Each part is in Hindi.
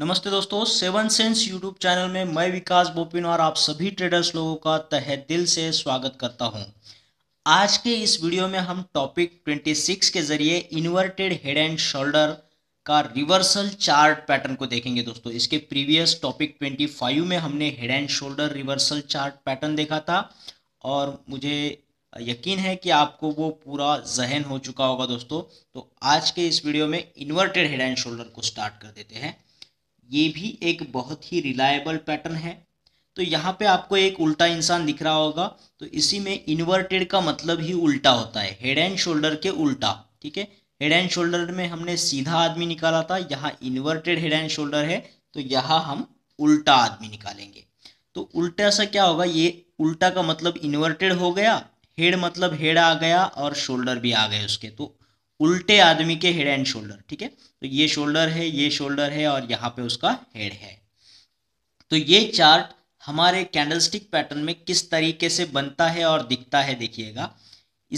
नमस्ते दोस्तों सेवन सेंस यूट्यूब चैनल में मैं विकास बोपिन और आप सभी ट्रेडर्स लोगों का तहे दिल से स्वागत करता हूं। आज के इस वीडियो में हम टॉपिक 26 के जरिए इन्वर्टेड हेड एंड शोल्डर का रिवर्सल चार्ट पैटर्न को देखेंगे दोस्तों इसके प्रीवियस टॉपिक 25 में हमने head and shoulder reversal chart pattern देखा था और मुझे यकीन है कि आपको वो पूरा जहन हो चुका होगा दोस्तों तो आज के इस वीडियो में इन्वर्टेड हेड एंड शोल्डर को स्टार्ट कर देते हैं ये भी एक बहुत ही रिलायबल पैटर्न है तो यहाँ पे आपको एक उल्टा इंसान दिख रहा होगा तो इसी में इन्वर्टेड का मतलब ही उल्टा होता है हेड एंड शोल्डर के उल्टा ठीक है हेड एंड शोल्डर में हमने सीधा आदमी निकाला था यहाँ इन्वर्टेड हेड एंड शोल्डर है तो यहाँ हम उल्टा आदमी निकालेंगे तो उल्टा सा क्या होगा ये उल्टा का मतलब इन्वर्टेड हो गया हेड मतलब हेड आ गया और शोल्डर भी आ गए उसके तो उल्टे आदमी के हेड एंड शोल्डर ठीक है तो ये शोल्डर है ये शोल्डर है और यहाँ पे उसका हेड है तो ये चार्ट हमारे कैंडलस्टिक पैटर्न में किस तरीके से बनता है और दिखता है देखिएगा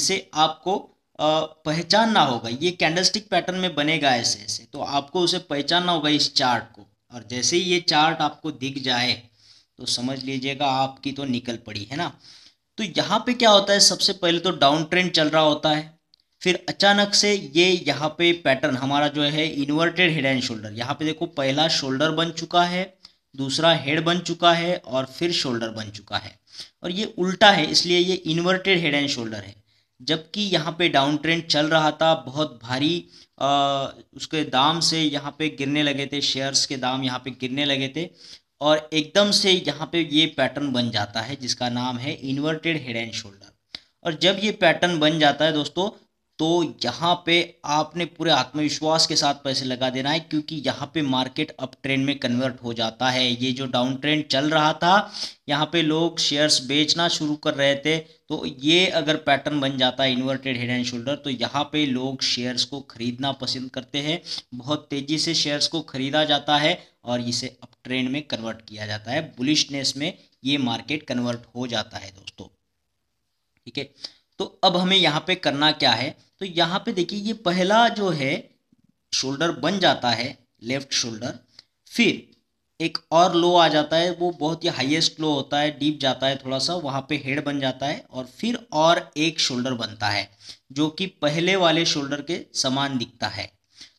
इसे आपको पहचानना होगा ये कैंडलस्टिक पैटर्न में बनेगा ऐसे ऐसे तो आपको उसे पहचानना होगा इस चार्ट को और जैसे ही ये चार्ट आपको दिख जाए तो समझ लीजिएगा आपकी तो निकल पड़ी है ना तो यहाँ पे क्या होता है सबसे पहले तो डाउन ट्रेंड चल रहा होता है फिर अचानक से ये यहाँ पे पैटर्न हमारा जो है इन्वर्टेड हेड एंड शोल्डर यहाँ पे देखो पहला शोल्डर बन चुका है दूसरा हेड बन चुका है और फिर शोल्डर बन चुका है और ये उल्टा है इसलिए ये इन्वर्टेड हेड एंड शोल्डर है जबकि यहाँ पे डाउन ट्रेंड चल रहा था बहुत भारी आ, उसके दाम से यहाँ पे गिरने लगे थे शेयर्स के दाम यहाँ पे गिरने लगे थे और एकदम से यहाँ पे ये पैटर्न बन जाता है जिसका नाम है इन्वर्टेड हेड एंड शोल्डर और जब ये पैटर्न बन जाता है दोस्तों तो यहाँ पे आपने पूरे आत्मविश्वास के साथ पैसे लगा देना है क्योंकि यहाँ पे मार्केट अप ट्रेंड में कन्वर्ट हो जाता है ये जो डाउन ट्रेंड चल रहा था यहाँ पे लोग शेयर्स बेचना शुरू कर रहे थे तो ये अगर पैटर्न बन जाता है इन्वर्टेड हेड एंड शोल्डर तो यहाँ पे लोग शेयर्स को खरीदना पसंद करते हैं बहुत तेज़ी से शेयर्स को खरीदा जाता है और इसे अप ट्रेंड में कन्वर्ट किया जाता है बुलिशनेस में ये मार्केट कन्वर्ट हो जाता है दोस्तों ठीक है तो अब हमें यहाँ पे करना क्या है तो यहाँ पे देखिए ये पहला जो है शोल्डर बन जाता है लेफ्ट शोल्डर फिर एक और लो आ जाता है वो बहुत ही हाईएस्ट लो होता है डीप जाता है थोड़ा सा वहाँ पे हेड बन जाता है और फिर और एक शोल्डर बनता है जो कि पहले वाले शोल्डर के समान दिखता है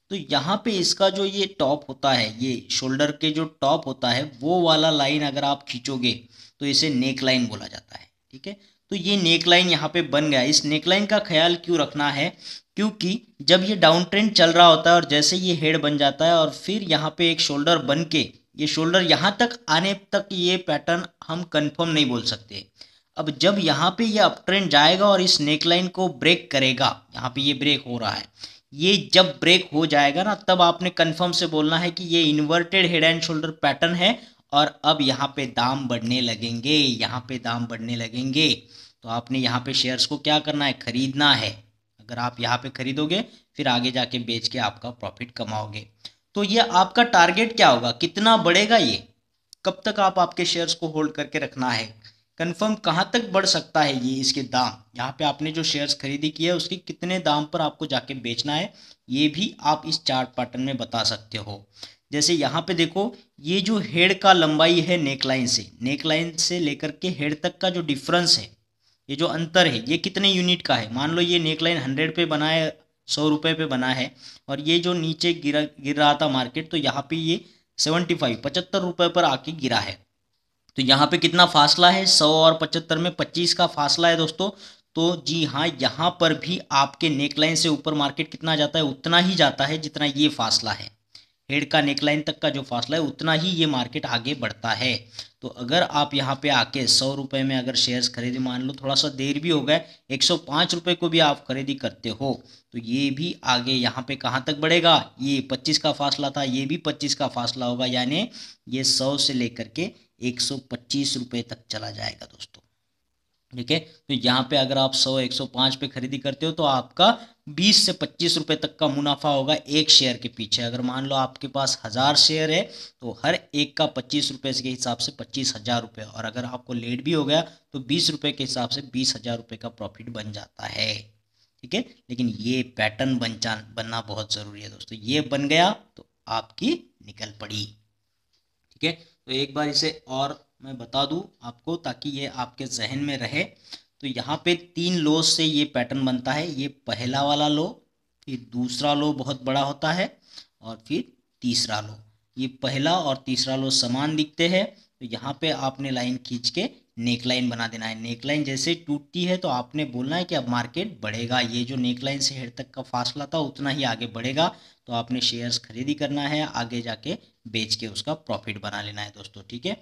तो यहाँ पे इसका जो ये टॉप होता है ये शोल्डर के जो टॉप होता है वो वाला लाइन अगर आप खींचोगे तो इसे नेक लाइन बोला जाता है ठीक है तो ये नेक लाइन यहाँ पे बन गया इस नेक लाइन का ख्याल क्यों रखना है क्योंकि जब ये डाउन ट्रेंड चल रहा होता है और जैसे ये हेड बन जाता है और फिर यहाँ पे एक शोल्डर बन के ये शोल्डर यहाँ तक आने तक ये पैटर्न हम कंफर्म नहीं बोल सकते अब जब यहाँ पे ये अप ट्रेंड जाएगा और इस नेक लाइन को ब्रेक करेगा यहाँ पे ये ब्रेक हो रहा है ये जब ब्रेक हो जाएगा ना तब आपने कन्फर्म से बोलना है कि ये inverted head and shoulder pattern है और अब यहाँ पे दाम बढ़ने लगेंगे यहाँ पे दाम बढ़ने लगेंगे तो आपने यहाँ पे शेयर्स को क्या करना है खरीदना है अगर आप यहाँ पे खरीदोगे फिर आगे जाके बेच के आपका प्रॉफिट कमाओगे तो ये आपका टारगेट क्या होगा कितना बढ़ेगा ये कब तक आप आपके शेयर्स को होल्ड करके रखना है कंफर्म कहाँ तक बढ़ सकता है ये इसके दाम यहाँ पे आपने जो शेयर्स खरीदी की है उसके कितने दाम पर आपको जाके बेचना है ये भी आप इस चार्ट पैटर्न में बता सकते हो जैसे यहाँ पे देखो ये जो हेड का लंबाई है नेक लाइन से नेक लाइन से लेकर के हेड तक का जो डिफरेंस है ये जो अंतर है ये कितने यूनिट का है मान लो ये नेक लाइन हंड्रेड पे बना है सौ रुपये पे बना है और ये जो नीचे गिरा गिर रहा था मार्केट तो यहाँ पे ये सेवेंटी फाइव पचहत्तर रुपये पर आके गिरा है तो यहाँ पे कितना फासला है सौ और पचहत्तर में पच्चीस का फासला है दोस्तों तो जी हाँ यहाँ पर भी आपके नेक लाइन से ऊपर मार्केट कितना जाता है उतना ही जाता है जितना ये फासला है हेड का नेकलाइन तक का जो फासला है उतना ही ये मार्केट आगे बढ़ता है तो अगर आप यहाँ पे आके सौ रुपये में अगर शेयर्स खरीदे मान लो थोड़ा सा देर भी हो गए एक सौ पाँच रुपये को भी आप खरीदी करते हो तो ये भी आगे यहाँ पे कहाँ तक बढ़ेगा ये पच्चीस का फासला था ये भी पच्चीस का फासला होगा यानी ये सौ से लेकर के एक सौ पच्चीस रुपये तक चला जाएगा दोस्तों ठीक है तो यहाँ पे अगर आप सौ एक सौ पाँच पे खरीदी करते हो तो आपका बीस से पच्चीस रुपए तक का मुनाफा होगा एक शेयर के पीछे अगर मान लो आपके पास हज़ार शेयर है तो हर एक का पच्चीस रुपए के हिसाब से पच्चीस हज़ार रुपये और अगर आपको लेट भी हो गया तो बीस रुपए के हिसाब से बीस हज़ार रुपये का प्रॉफिट बन जाता है ठीक है लेकिन ये पैटर्न बन बनना बहुत ज़रूरी है दोस्तों ये बन गया तो आपकी निकल पड़ी ठीक है तो एक बार इसे और मैं बता दूं आपको ताकि ये आपके जहन में रहे तो यहाँ पे तीन लो से ये पैटर्न बनता है ये पहला वाला लो फिर दूसरा लो बहुत बड़ा होता है और फिर तीसरा लो ये पहला और तीसरा लो समान दिखते हैं तो यहाँ पे आपने लाइन खींच के नेक लाइन बना देना है नेक लाइन जैसे टूटती है तो आपने बोलना है कि अब मार्केट बढ़ेगा ये जो नेक लाइन से हेड तक का फासला था उतना ही आगे बढ़ेगा तो आपने शेयर्स खरीदी करना है आगे जाके बेच के उसका प्रॉफिट बना लेना है दोस्तों ठीक है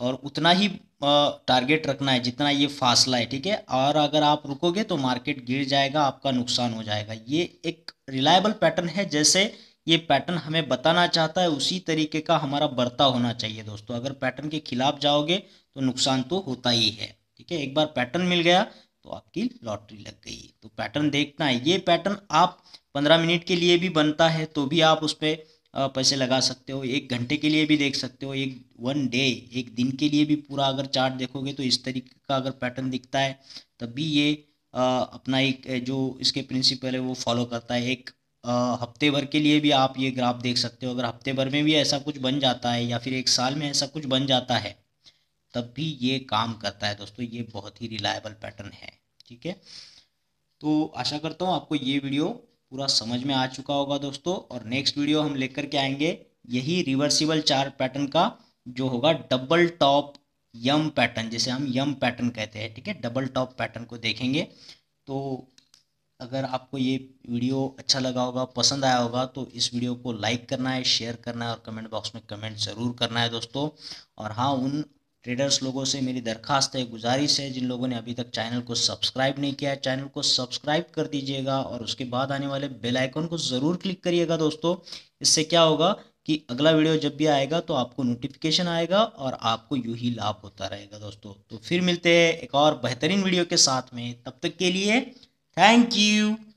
और उतना ही टारगेट रखना है जितना ये फासला है ठीक है और अगर आप रुकोगे तो मार्केट गिर जाएगा आपका नुकसान हो जाएगा ये एक रिलायबल पैटर्न है जैसे ये पैटर्न हमें बताना चाहता है उसी तरीके का हमारा बर्ताव होना चाहिए दोस्तों अगर पैटर्न के खिलाफ जाओगे तो नुकसान तो होता ही है ठीक है एक बार पैटर्न मिल गया तो आपकी लॉटरी लग गई तो पैटर्न देखना है ये पैटर्न आप पंद्रह मिनट के लिए भी बनता है तो भी आप उस पर पैसे लगा सकते हो एक घंटे के लिए भी देख सकते हो एक वन डे एक दिन के लिए भी पूरा अगर चार्ट देखोगे तो इस तरीके का अगर पैटर्न दिखता है तब भी ये अपना एक जो इसके प्रिंसिपल है वो फॉलो करता है एक हफ्ते भर के लिए भी आप ये ग्राफ देख सकते हो अगर हफ्ते भर में भी ऐसा कुछ बन जाता है या फिर एक साल में ऐसा कुछ बन जाता है तब भी ये काम करता है दोस्तों ये बहुत ही रिलायबल पैटर्न है ठीक है तो आशा करता हूँ आपको ये वीडियो पूरा समझ में आ चुका होगा दोस्तों और नेक्स्ट वीडियो हम लेकर के आएंगे यही रिवर्सिबल चार पैटर्न का जो होगा डबल टॉप यम पैटर्न जिसे हम यम पैटर्न कहते हैं ठीक है डबल टॉप पैटर्न को देखेंगे तो अगर आपको ये वीडियो अच्छा लगा होगा पसंद आया होगा तो इस वीडियो को लाइक करना है शेयर करना है और कमेंट बॉक्स में कमेंट ज़रूर करना है दोस्तों और हाँ उन ट्रेडर्स लोगों से मेरी दरखास्त है गुजारिश है जिन लोगों ने अभी तक चैनल को सब्सक्राइब नहीं किया है चैनल को सब्सक्राइब कर दीजिएगा और उसके बाद आने वाले बेल आइकन को ज़रूर क्लिक करिएगा दोस्तों इससे क्या होगा कि अगला वीडियो जब भी आएगा तो आपको नोटिफिकेशन आएगा और आपको यूँ ही लाभ होता रहेगा दोस्तों तो फिर मिलते हैं एक और बेहतरीन वीडियो के साथ में तब तक के लिए थैंक यू